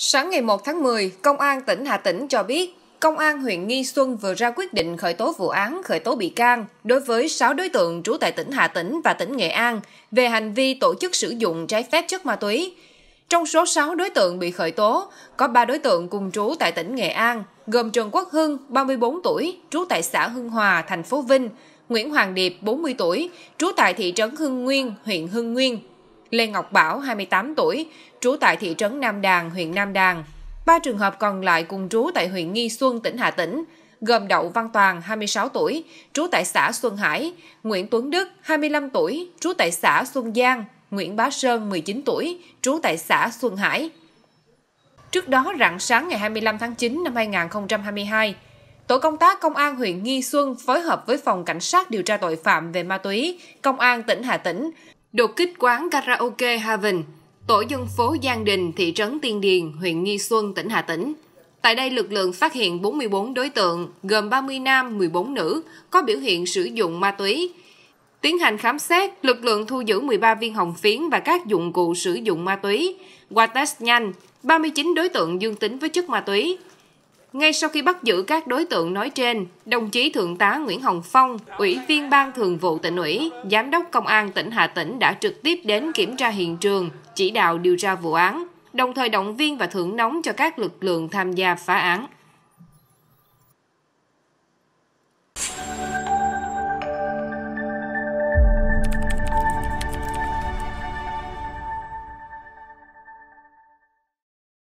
Sáng ngày 1 tháng 10, Công an tỉnh Hà Tĩnh cho biết, Công an huyện Nghi Xuân vừa ra quyết định khởi tố vụ án khởi tố bị can đối với 6 đối tượng trú tại tỉnh Hà Tĩnh và tỉnh Nghệ An về hành vi tổ chức sử dụng trái phép chất ma túy. Trong số 6 đối tượng bị khởi tố, có 3 đối tượng cùng trú tại tỉnh Nghệ An, gồm Trần Quốc Hưng, 34 tuổi, trú tại xã Hưng Hòa, thành phố Vinh, Nguyễn Hoàng Điệp, 40 tuổi, trú tại thị trấn Hưng Nguyên, huyện Hưng Nguyên, Lê Ngọc Bảo, 28 tuổi, trú tại thị trấn Nam Đàn, huyện Nam Đàn. Ba trường hợp còn lại cùng trú tại huyện Nghi Xuân, tỉnh Hà Tĩnh, gồm Đậu Văn Toàn, 26 tuổi, trú tại xã Xuân Hải, Nguyễn Tuấn Đức, 25 tuổi, trú tại xã Xuân Giang, Nguyễn Bá Sơn, 19 tuổi, trú tại xã Xuân Hải. Trước đó, rạng sáng ngày 25 tháng 9 năm 2022, Tổ công tác Công an huyện Nghi Xuân phối hợp với Phòng Cảnh sát điều tra tội phạm về ma túy, Công an tỉnh Hà Tĩnh Đột kích quán karaoke Haven, tổ dân phố Giang Đình, thị trấn Tiên Điền, huyện Nghi Xuân, tỉnh Hà Tĩnh. Tại đây, lực lượng phát hiện 44 đối tượng, gồm 30 nam, 14 nữ, có biểu hiện sử dụng ma túy. Tiến hành khám xét, lực lượng thu giữ 13 viên hồng phiến và các dụng cụ sử dụng ma túy. Qua test nhanh, 39 đối tượng dương tính với chất ma túy, ngay sau khi bắt giữ các đối tượng nói trên, đồng chí Thượng tá Nguyễn Hồng Phong, Ủy viên Ban Thường vụ tỉnh ủy, Giám đốc Công an tỉnh Hà Tĩnh đã trực tiếp đến kiểm tra hiện trường, chỉ đạo điều tra vụ án, đồng thời động viên và thưởng nóng cho các lực lượng tham gia phá án.